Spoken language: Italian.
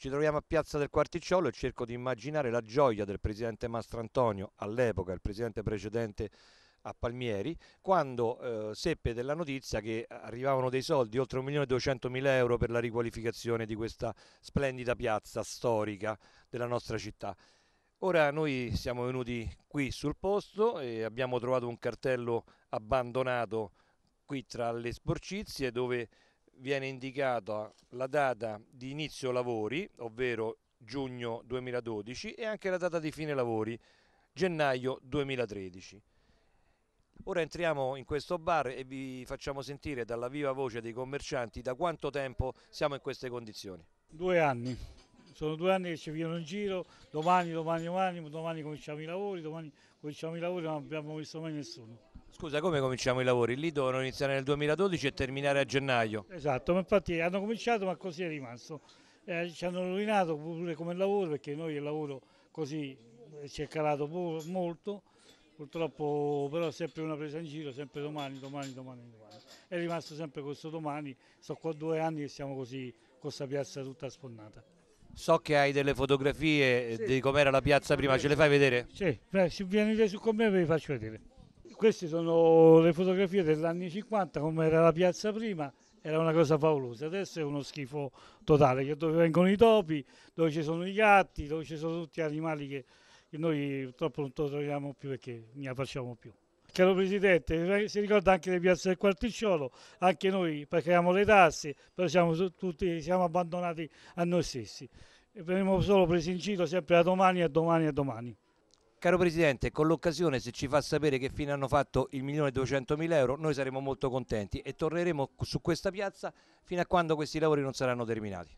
Ci troviamo a Piazza del Quarticciolo e cerco di immaginare la gioia del presidente Mastrantonio, all'epoca il presidente precedente a Palmieri, quando eh, seppe della notizia che arrivavano dei soldi, oltre 1.200.000 euro per la riqualificazione di questa splendida piazza storica della nostra città. Ora noi siamo venuti qui sul posto e abbiamo trovato un cartello abbandonato qui tra le sporcizie dove viene indicata la data di inizio lavori, ovvero giugno 2012, e anche la data di fine lavori, gennaio 2013. Ora entriamo in questo bar e vi facciamo sentire dalla viva voce dei commercianti da quanto tempo siamo in queste condizioni. Due anni, sono due anni che ci vivono in giro, domani, domani, domani, domani cominciamo i lavori, domani cominciamo i lavori, non abbiamo visto mai nessuno. Scusa, come cominciamo i lavori? Lì dovevano iniziare nel 2012 e terminare a gennaio. Esatto, ma infatti hanno cominciato ma così è rimasto. Eh, ci hanno rovinato pure come lavoro perché noi il lavoro così ci eh, è calato molto, purtroppo però sempre una presa in giro, sempre domani, domani, domani, domani. È rimasto sempre questo domani, so qua due anni che siamo così con questa piazza tutta sfondata. So che hai delle fotografie eh, sì. di com'era la piazza prima, ce le fai vedere? Sì, beh, se vieni su con me ve le faccio vedere queste sono le fotografie degli anni 50, come era la piazza prima, era una cosa paurosa, adesso è uno schifo totale, che dove vengono i topi, dove ci sono i gatti, dove ci sono tutti gli animali che, che noi purtroppo non troviamo più e che ne facciamo più. Caro Presidente, eh, si ricorda anche di Piazza del Quarticciolo, anche noi paghiamo le tasse, però siamo tutti siamo abbandonati a noi stessi. E veniamo solo presi in giro sempre a domani, a domani, a domani. Caro Presidente, con l'occasione se ci fa sapere che fine hanno fatto il 1.200.000 euro noi saremo molto contenti e torneremo su questa piazza fino a quando questi lavori non saranno terminati.